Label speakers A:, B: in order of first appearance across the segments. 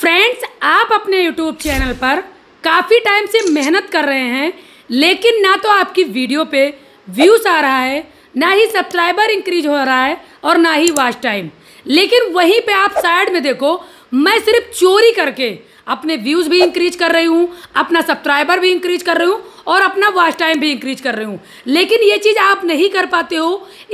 A: friends आप अपने YouTube channel पर काफ़ी टाइम से मेहनत कर रहे हैं लेकिन ना तो आपकी वीडियो पे व्यूज़ आ रहा है ना ही सब्सक्राइबर इंक्रीज हो रहा है और ना ही वॉच टाइम लेकिन वहीं पे आप साइड में देखो मैं सिर्फ चोरी करके अपने व्यूज़ भी इंक्रीज कर रही हूँ अपना सब्सक्राइबर भी इंक्रीज कर रही हूँ और अपना वॉच टाइम भी इंक्रीज कर रही हूँ लेकिन ये चीज़ आप नहीं कर पाते हो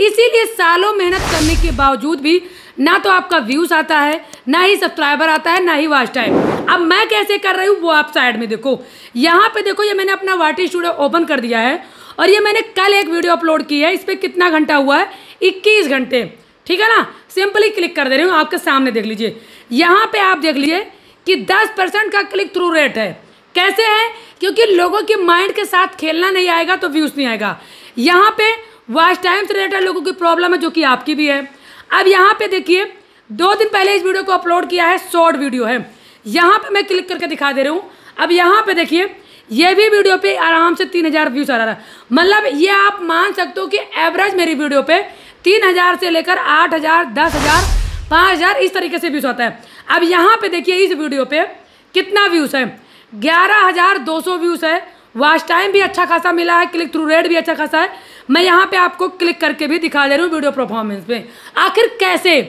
A: इसीलिए सालों मेहनत करने के बावजूद भी ना तो आपका व्यूज़ आता है ना ही सब्सक्राइबर आता है ना ही वॉच टाइम अब मैं कैसे कर रही हूँ वो आप साइड में देखो यहाँ पे देखो ये मैंने अपना वाटी स्टूडियो ओपन कर दिया है और ये मैंने कल एक वीडियो अपलोड की है इस पर कितना घंटा हुआ है इक्कीस घंटे ठीक है ना सिंपली क्लिक कर दे रही हूँ आपके सामने देख लीजिए यहाँ पे आप देख लीजिए कि दस परसेंट का क्लिक थ्रू रेट है कैसे है क्योंकि लोगों के माइंड के साथ खेलना नहीं आएगा तो व्यूज़ नहीं आएगा यहाँ पे वॉच टाइम से रिलेटेड लोगों की प्रॉब्लम है जो कि आपकी भी है अब यहाँ पे देखिए दो दिन पहले इस वीडियो को अपलोड किया है शॉर्ट वीडियो है यहाँ पे मैं क्लिक करके दिखा दे रहा हूँ अब यहाँ पे देखिए ये भी वीडियो पे आराम से तीन हज़ार व्यूज़ आ रहा है मतलब ये आप मान सकते हो कि एवरेज मेरी वीडियो पे तीन हज़ार से लेकर आठ हज़ार दस हज़ार पाँच हज़ार इस तरीके से व्यूज़ आता है अब यहाँ पे देखिए इस वीडियो पे कितना व्यूज़ है ग्यारह हज़ार दो सौ व्यूज़ है वॉच टाइम भी अच्छा खासा मिला है क्लिक थ्रू रेट भी अच्छा खासा है मैं यहाँ पे आपको क्लिक करके भी दिखा दे रही हूँ वीडियो परफॉर्मेंस में आखिर कैसे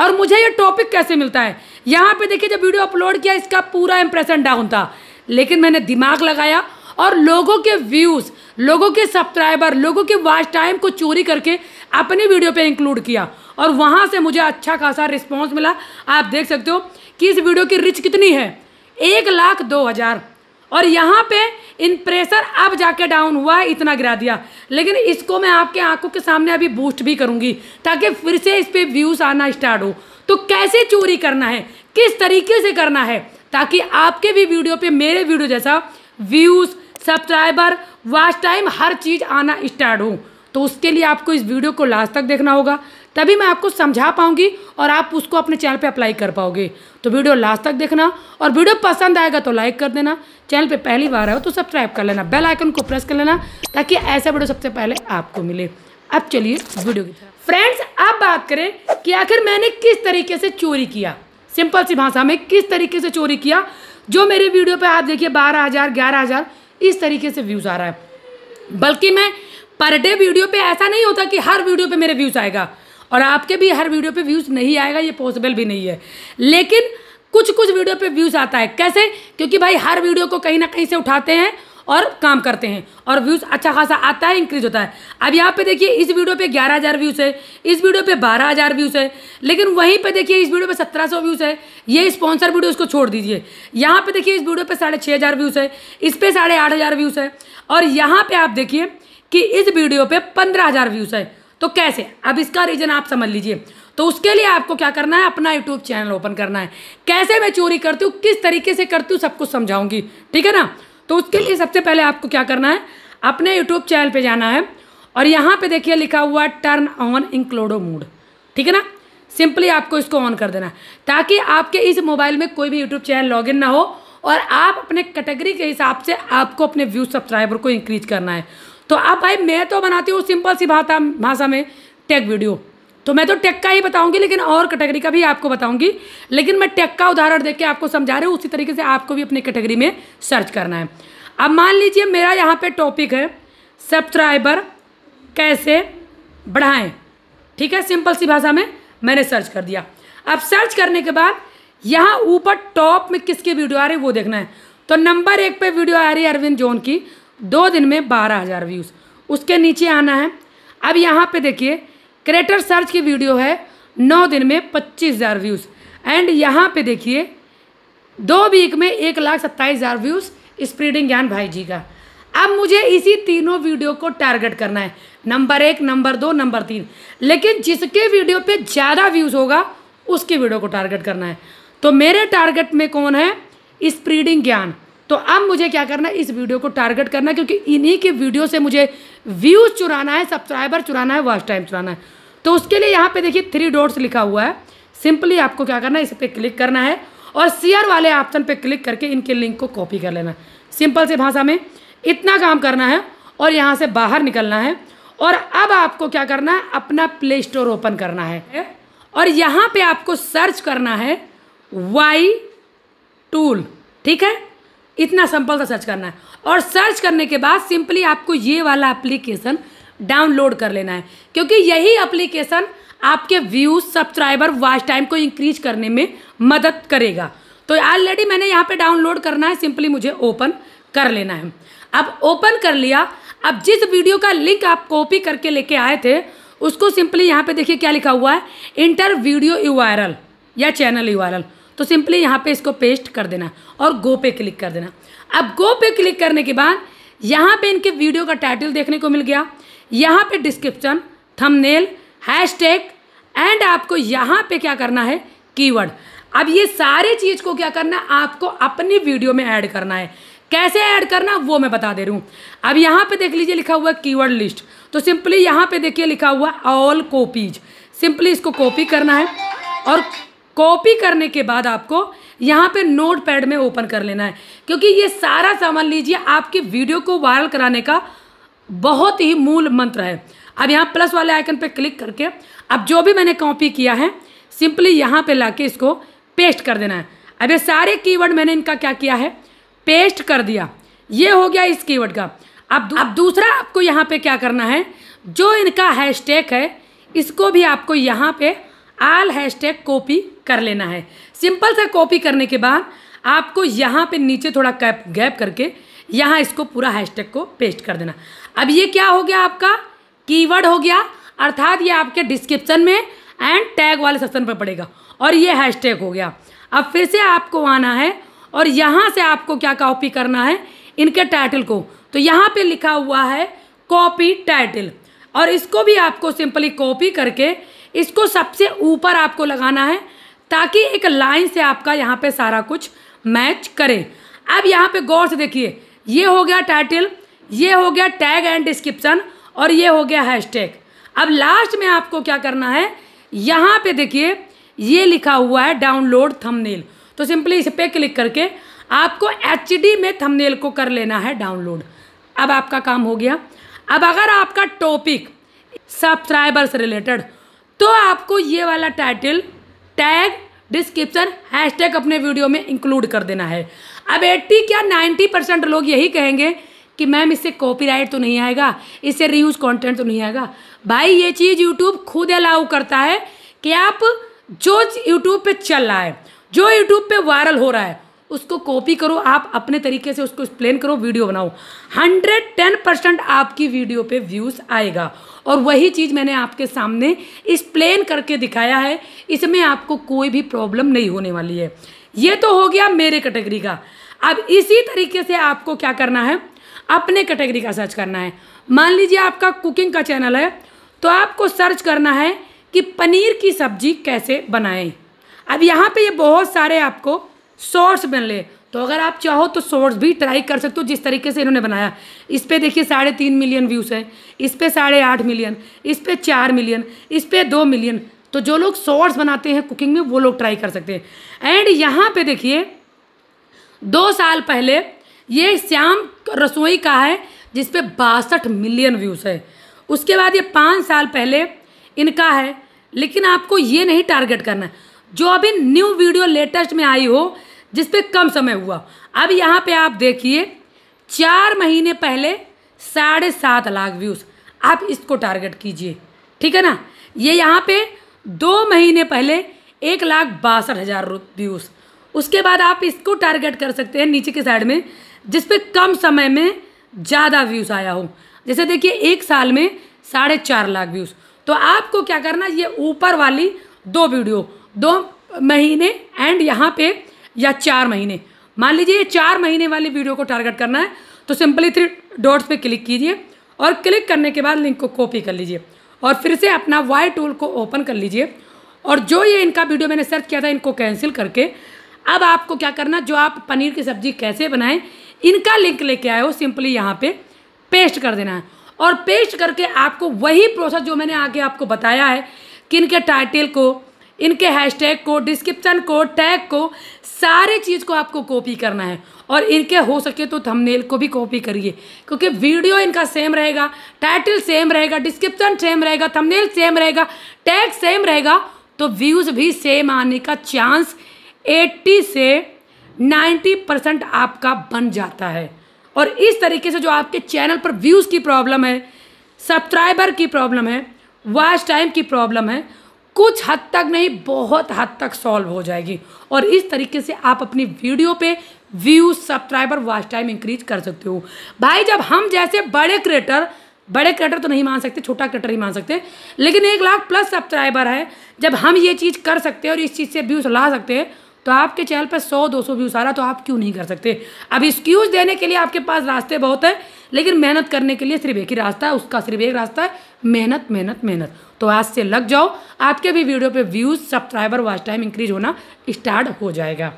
A: और मुझे ये टॉपिक कैसे मिलता है यहाँ पे देखिए जब वीडियो अपलोड किया इसका पूरा इंप्रेशन डाउन था लेकिन मैंने दिमाग लगाया और लोगों के व्यूज़ लोगों के सब्सक्राइबर लोगों के वॉच टाइम को चोरी करके अपनी वीडियो पे इंक्लूड किया और वहाँ से मुझे अच्छा खासा रिस्पांस मिला आप देख सकते हो कि इस वीडियो की रिच कितनी है एक लाख दो हज़ार और यहाँ पे इन प्रेशर अब जाके डाउन हुआ है इतना गिरा दिया लेकिन इसको मैं आपके आंखों के सामने अभी बूस्ट भी करूंगी ताकि फिर से इस पर व्यूज़ आना स्टार्ट हो तो कैसे चोरी करना है किस तरीके से करना है ताकि आपके भी वीडियो पे मेरे वीडियो जैसा व्यूज़ सब्सक्राइबर वास्ट टाइम हर चीज़ आना स्टार्ट हो तो उसके लिए आपको इस वीडियो को लास्ट तक देखना होगा तभी मैं आपको समझा पाऊंगी और आप उसको अपने चैनल पे अप्लाई कर पाओगे तो वीडियो लास्ट तक देखना और वीडियो पसंद आएगा तो लाइक कर देना चैनल पे पहली बार आए तो सब्सक्राइब कर लेना बेल आइकन को प्रेस कर लेना ताकि ऐसा वीडियो सबसे पहले आपको मिले अब चलिए वीडियो की फ्रेंड्स अब बात करें कि आखिर मैंने किस तरीके से चोरी किया सिंपल सी भाषा में किस तरीके से चोरी किया जो मेरी वीडियो पर आप देखिए बारह हज़ार ग्यारह हज़ार इस तरीके से व्यूज़ आ रहा है बल्कि मैं पर डे वीडियो पे ऐसा नहीं होता कि हर वीडियो पे मेरे व्यूज़ आएगा और आपके भी हर वीडियो पे व्यूज़ नहीं आएगा ये पॉसिबल भी नहीं है लेकिन कुछ कुछ वीडियो पे व्यूज़ आता है कैसे क्योंकि भाई हर वीडियो को कहीं ना कहीं से उठाते हैं और काम करते हैं और व्यूज़ अच्छा खासा आता है इंक्रीज होता है अब यहाँ पे देखिए इस वीडियो पे 11000 व्यूज़ है इस वीडियो पे 12000 व्यूज़ है लेकिन वहीं पे देखिए इस वीडियो पे 1700 व्यूज़ है ये स्पॉन्सर वीडियो इसको छोड़ दीजिए यहाँ पे देखिए इस वीडियो पे साढ़े छः व्यूज़ है इस पर साढ़े व्यूज़ है और यहाँ पर आप देखिए कि इस वीडियो पे पंद्रह हज़ार व्यूज़ है तो कैसे अब इसका रीज़न आप समझ लीजिए तो उसके लिए आपको क्या करना है अपना यूट्यूब चैनल ओपन करना है कैसे मैं चोरी करती हूँ किस तरीके से करती हूँ सब कुछ समझाऊंगी ठीक है ना तो उसके लिए सबसे पहले आपको क्या करना है अपने यूट्यूब चैनल पर जाना है और यहाँ पर देखिए लिखा हुआ टर्न ऑन इंक्लोडो मूड ठीक है ना सिंपली आपको इसको ऑन कर देना ताकि आपके इस मोबाइल में कोई भी यूट्यूब चैनल लॉगिन ना हो और आप अपने कैटेगरी के हिसाब से आपको अपने व्यू सब्सक्राइबर को इंक्रीज करना है तो आप भाई मैं तो बनाती हूँ सिंपल सी भाषा भाषा में टेक वीडियो तो मैं तो टेक का ही बताऊंगी लेकिन और कैटेगरी का भी आपको बताऊंगी लेकिन मैं टेक का उदाहरण देके आपको समझा रही हूँ उसी तरीके से आपको भी अपनी कैटेगरी में सर्च करना है अब मान लीजिए मेरा यहाँ पे टॉपिक है सब्सक्राइबर कैसे बढ़ाएं ठीक है सिंपल सी भाषा में मैंने सर्च कर दिया अब सर्च करने के बाद यहाँ ऊपर टॉप में किसकी वीडियो आ रही है वो देखना है तो नंबर एक पर वीडियो आ रही है अरविंद जोन की दो दिन में बारह हज़ार व्यूज़ उसके नीचे आना है अब यहाँ पे देखिए क्रेटर सर्च की वीडियो है नौ दिन में पच्चीस हज़ार व्यूज़ एंड यहाँ पे देखिए दो वीक में एक लाख सत्ताईस हज़ार व्यूज़ स्प्रीडिंग ज्ञान भाई जी का अब मुझे इसी तीनों वीडियो को टारगेट करना है नंबर एक नंबर दो नंबर तीन लेकिन जिसके वीडियो पर ज़्यादा व्यूज़ होगा उसके वीडियो को टारगेट करना है तो मेरे टारगेट में कौन है स्प्रीडिंग ज्ञान तो अब मुझे क्या करना है इस वीडियो को टारगेट करना क्योंकि इन्हीं के वीडियो से मुझे व्यूज़ चुराना है सब्सक्राइबर चुराना है वॉच टाइम चुराना है तो उसके लिए यहाँ पे देखिए थ्री डॉट्स लिखा हुआ है सिंपली आपको क्या करना है इस पर क्लिक करना है और शेयर वाले ऑप्शन पर क्लिक करके इनके लिंक को कॉपी कर लेना सिंपल से भाषा में इतना काम करना है और यहाँ से बाहर निकलना है और अब आपको क्या करना है अपना प्ले स्टोर ओपन करना है और यहाँ पे आपको सर्च करना है वाई टूल ठीक है इतना सिंपल सा सर्च करना है और सर्च करने के बाद सिंपली आपको ये वाला एप्लीकेशन डाउनलोड कर लेना है क्योंकि यही एप्लीकेशन आपके व्यूज सब्सक्राइबर वॉच टाइम को इंक्रीज करने में मदद करेगा तो ऑलरेडी मैंने यहाँ पे डाउनलोड करना है सिंपली मुझे ओपन कर लेना है अब ओपन कर लिया अब जिस वीडियो का लिंक आप कॉपी करके लेके आए थे उसको सिंपली यहाँ पे देखिए क्या लिखा हुआ है इंटर वीडियो यू या चैनल यू तो सिंपली यहाँ पे इसको पेस्ट कर देना और गो पे क्लिक कर देना अब गो पे क्लिक करने के बाद यहाँ पे इनके वीडियो का टाइटल देखने को मिल गया यहाँ पे डिस्क्रिप्शन थंबनेल हैशटैग एंड आपको यहाँ पे क्या करना है कीवर्ड अब ये सारे चीज़ को क्या करना आपको अपनी वीडियो में ऐड करना है कैसे ऐड करना वो मैं बता दे रही हूँ अब यहाँ पे देख लीजिए लिखा हुआ कीवर्ड लिस्ट तो सिंपली यहाँ पे देखिए लिखा हुआ ऑल कॉपीज सिंपली इसको कॉपी करना है और कॉपी करने के बाद आपको यहाँ पे नोट पैड में ओपन कर लेना है क्योंकि ये सारा सामान लीजिए आपके वीडियो को वायरल कराने का बहुत ही मूल मंत्र है अब यहाँ प्लस वाले आइकन पे क्लिक करके अब जो भी मैंने कॉपी किया है सिंपली यहाँ पे लाके इसको पेस्ट कर देना है अब ये सारे कीवर्ड मैंने इनका क्या किया है पेस्ट कर दिया ये हो गया इस कीवर्ड का अब दू, अब दूसरा आपको यहाँ पे क्या करना है जो इनका हैशटैग है इसको भी आपको यहाँ पे आल हैशटैग कॉपी कर लेना है सिंपल सा कॉपी करने के बाद आपको यहाँ पे नीचे थोड़ा कैप गैप करके यहाँ इसको पूरा हैशटैग को पेस्ट कर देना अब ये क्या हो गया आपका कीवर्ड हो गया अर्थात ये आपके डिस्क्रिप्शन में एंड टैग वाले सेक्शन पर पड़ेगा और ये हैशटैग हो गया अब फिर से आपको आना है और यहाँ से आपको क्या कॉपी करना है इनके टाइटल को तो यहाँ पे लिखा हुआ है कॉपी टाइटल और इसको भी आपको सिंपली कॉपी करके इसको सबसे ऊपर आपको लगाना है ताकि एक लाइन से आपका यहाँ पे सारा कुछ मैच करे अब यहाँ पे गौर से देखिए ये हो गया टाइटल ये हो गया टैग एंड डिस्क्रिप्शन और ये हो गया हैशटैग अब लास्ट में आपको क्या करना है यहाँ पे देखिए ये लिखा हुआ है डाउनलोड थंबनेल तो सिंपली इस पर क्लिक करके आपको एच में थमनेल को कर लेना है डाउनलोड अब आपका काम हो गया अब अगर आपका टॉपिक सब्सक्राइबर से रिलेटेड तो आपको ये वाला टाइटल टैग डिस्क्रिप्शन हैशटैग अपने वीडियो में इंक्लूड कर देना है अब 80 क्या 90 परसेंट लोग यही कहेंगे कि मैम इससे कॉपीराइट तो नहीं आएगा इससे रीयूज कंटेंट तो नहीं आएगा भाई ये चीज़ यूट्यूब खुद अलाउ करता है कि आप जो यूट्यूब पे चल रहा है जो यूट्यूब पे वायरल हो रहा है उसको कॉपी करो आप अपने तरीके से उसको एक्सप्लेन करो वीडियो बनाओ हंड्रेड टेन परसेंट आपकी वीडियो पे व्यूज़ आएगा और वही चीज़ मैंने आपके सामने एक्सप्लेन करके दिखाया है इसमें आपको कोई भी प्रॉब्लम नहीं होने वाली है ये तो हो गया मेरे कैटेगरी का अब इसी तरीके से आपको क्या करना है अपने कैटेगरी का सर्च करना है मान लीजिए आपका कुकिंग का चैनल है तो आपको सर्च करना है कि पनीर की सब्जी कैसे बनाएं अब यहाँ पे ये बहुत सारे आपको शॉर्ट्स बन ले तो अगर आप चाहो तो शॉर्ट्स भी ट्राई कर सकते हो जिस तरीके से इन्होंने बनाया इस पर देखिए साढ़े तीन मिलियन व्यूज़ है इस पर साढ़े आठ मिलियन इस पर चार मिलियन इस पर दो मिलियन तो जो लोग शॉर्ट्स बनाते हैं कुकिंग में वो लोग ट्राई कर सकते हैं एंड यहाँ पे देखिए दो साल पहले ये श्याम रसोई का है जिसपे बासठ मिलियन व्यूज़ है उसके बाद ये पाँच साल पहले इनका है लेकिन आपको ये नहीं टारगेट करना है जो अभी न्यू वीडियो लेटेस्ट में आई हो जिस पे कम समय हुआ अब यहाँ पे आप देखिए चार महीने पहले साढ़े सात लाख व्यूज़ आप इसको टारगेट कीजिए ठीक है ना ये यहाँ पे दो महीने पहले एक लाख बासठ हज़ार व्यूज़ उसके बाद आप इसको टारगेट कर सकते हैं नीचे के साइड में जिस पे कम समय में ज़्यादा व्यूज़ आया हो जैसे देखिए एक साल में साढ़े चार लाख व्यूज़ तो आपको क्या करना ये ऊपर वाली दो वीडियो दो महीने एंड यहाँ पे या चार महीने मान लीजिए ये चार महीने वाली वीडियो को टारगेट करना है तो सिंपली थ्री डॉट्स पे क्लिक कीजिए और क्लिक करने के बाद लिंक को कॉपी कर लीजिए और फिर से अपना वाई टूल को ओपन कर लीजिए और जो ये इनका वीडियो मैंने सर्च किया था इनको कैंसिल करके अब आपको क्या करना जो आप पनीर की सब्ज़ी कैसे बनाएं इनका लिंक लेके आए हो सिंपली यहाँ पे पेस्ट कर देना है और पेस्ट करके आपको वही प्रोसेस जो मैंने आगे आपको बताया है कि इनके टाइटल को इनके हैशटैग को डिस्क्रिप्शन को टैग को सारे चीज़ को आपको कॉपी करना है और इनके हो सके तो थंबनेल को भी कॉपी करिए क्योंकि वीडियो इनका सेम रहेगा टाइटल सेम रहेगा डिस्क्रिप्शन सेम रहेगा थंबनेल सेम रहेगा टैग सेम रहेगा तो व्यूज़ भी सेम आने का चांस 80 से 90 परसेंट आपका बन जाता है और इस तरीके से जो आपके चैनल पर व्यूज़ की प्रॉब्लम है सब्सक्राइबर की प्रॉब्लम है वॉच टाइम की प्रॉब्लम है कुछ हद तक नहीं बहुत हद तक सॉल्व हो जाएगी और इस तरीके से आप अपनी वीडियो पे views subscriber watch time increase कर सकते हो भाई जब हम जैसे बड़े क्रिएटर बड़े क्रिएटर तो नहीं मान सकते छोटा क्रिएटर ही मान सकते लेकिन एक लाख प्लस सब्सक्राइबर है जब हम ये चीज़ कर सकते हैं और इस चीज़ से व्यूज ला सकते हैं तो आपके चैनल पर 100 200 व्यूज़ आ रहा तो आप क्यों नहीं कर सकते अब एक्सक्यूज देने के लिए आपके पास रास्ते बहुत हैं लेकिन मेहनत करने के लिए सिर्फ एक ही रास्ता है उसका सिर्फ एक रास्ता है मेहनत मेहनत मेहनत तो आज से लग जाओ आपके भी वीडियो पे views subscriber watch time increase होना स्टार्ट हो जाएगा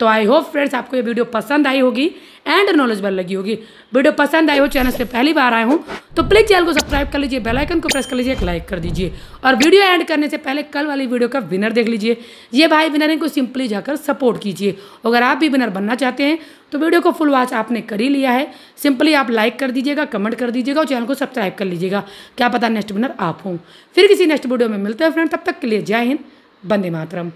A: तो आई होप फ्रेंड्स आपको ये वीडियो पसंद आई होगी एंड नॉलेजबल लगी होगी वीडियो पसंद आई हो चैनल से पहली बार आए हूँ तो प्लीज़ चैनल को सब्सक्राइब कर लीजिए बेलाइकन को प्रेस कर लीजिए एक लाइक कर दीजिए और वीडियो एंड करने से पहले कल वाली वीडियो का विनर देख लीजिए ये भाई विनर इनको सिंपली जाकर सपोर्ट कीजिए अगर आप भी विनर बनना चाहते हैं तो वीडियो को फुल वॉच आपने कर ही लिया है सिंपली आप लाइक कर दीजिएगा कमेंट कर दीजिएगा और चैनल को सब्सक्राइब कर लीजिएगा क्या पता नेक्स्ट विनर आप हों फिर किसी नेक्स्ट वीडियो में मिलते हैं फ्रेंड तब तक के लिए जय हिंद बंदे मातरम